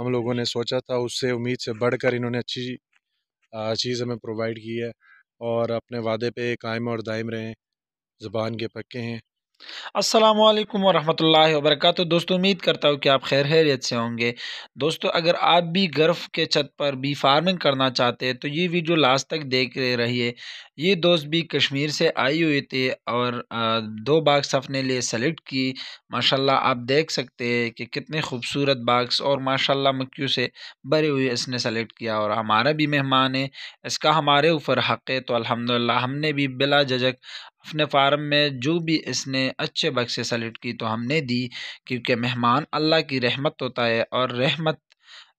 हम लोगों ने सोचा था उससे उम्मीद से बढ़कर इन्होंने अच्छी चीज़ हमें प्रोवाइड की है और अपने वादे पे कायम और दायम रहें ज़बान के पक्के हैं असलम वरहमल वरक दोस्तों उम्मीद करता हूँ कि आप खैर खैरियत से होंगे दोस्तों अगर आप भी गर्फ के छत पर भी फार्मिंग करना चाहते हैं तो ये वीडियो लास्ट तक देख रहिए ये दोस्त भी कश्मीर से आई हुई थी और दो बाग्स अपने लिए सेलेक्ट की माशाल्लाह आप देख सकते हैं कि कितने खूबसूरत बाग्स और माशाल्लाह मक्यू से भरे हुए इसने सेलेक्ट किया और हमारा भी मेहमान है इसका हमारे ऊपर हक़ है तो अलहमदिल्ला हमने भी बिला झजक अपने फार्म में जो भी इसने अच्छे बक्से सेलेक्ट की तो हमने दी क्योंकि मेहमान अल्लाह की रहमत होता है और रहमत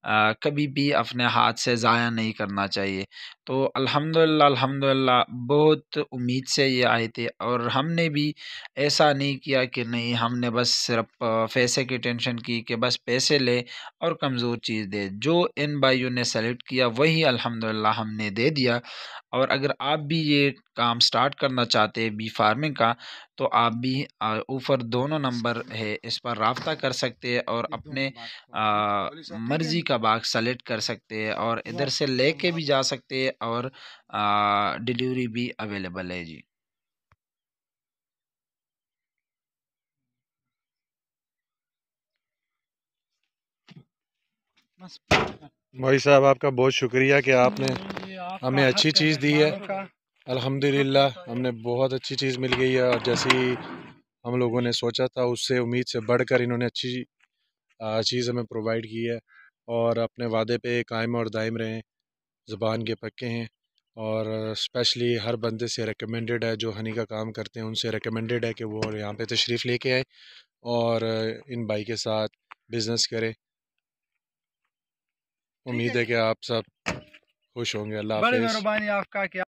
कभी भी अपने हाथ से ज़ाया नहीं करना चाहिए तो अल्हम्दुलिल्लाह अल्हम्दुलिल्लाह बहुत उम्मीद से ये आए थे और हमने भी ऐसा नहीं किया कि नहीं हमने बस सिर्फ पैसे की टेंशन की कि बस पैसे ले और कमज़ोर चीज़ दे जो इन भाइयों ने सेलेक्ट किया वही अल्हम्दुलिल्लाह हमने दे दिया और अगर आप भी ये काम स्टार्ट करना चाहते हैं बी फार्मिंग का तो आप भी ऊपर दोनों नंबर है इस पर रबता कर सकते हैं और अपने आ, मर्ज़ी का बाग सेलेक्ट कर सकते हैं और इधर से ले भी जा सकते हैं और डिलीवरी भी अवेलेबल है जी भाई साहब आपका बहुत शुक्रिया कि आपने हमें अच्छी चीज़ दी है अल्हम्दुलिल्लाह हमने बहुत अच्छी चीज़ मिल गई है और जैसी हम लोगों ने सोचा था उससे उम्मीद से बढ़कर इन्होंने अच्छी चीज़ हमें प्रोवाइड की है और अपने वादे पे कायम और दायम रहें ज़बान के पक्के हैं और स्पेशली हर बंदे से रिकमेंडेड है जो हनी का काम करते हैं उनसे रिकमेंडेड है कि वो यहाँ पे तशरीफ़ लेके आए और इन भाई के साथ बिज़नेस करें उम्मीद है कि आप सब खुश होंगे अल्लाह आपका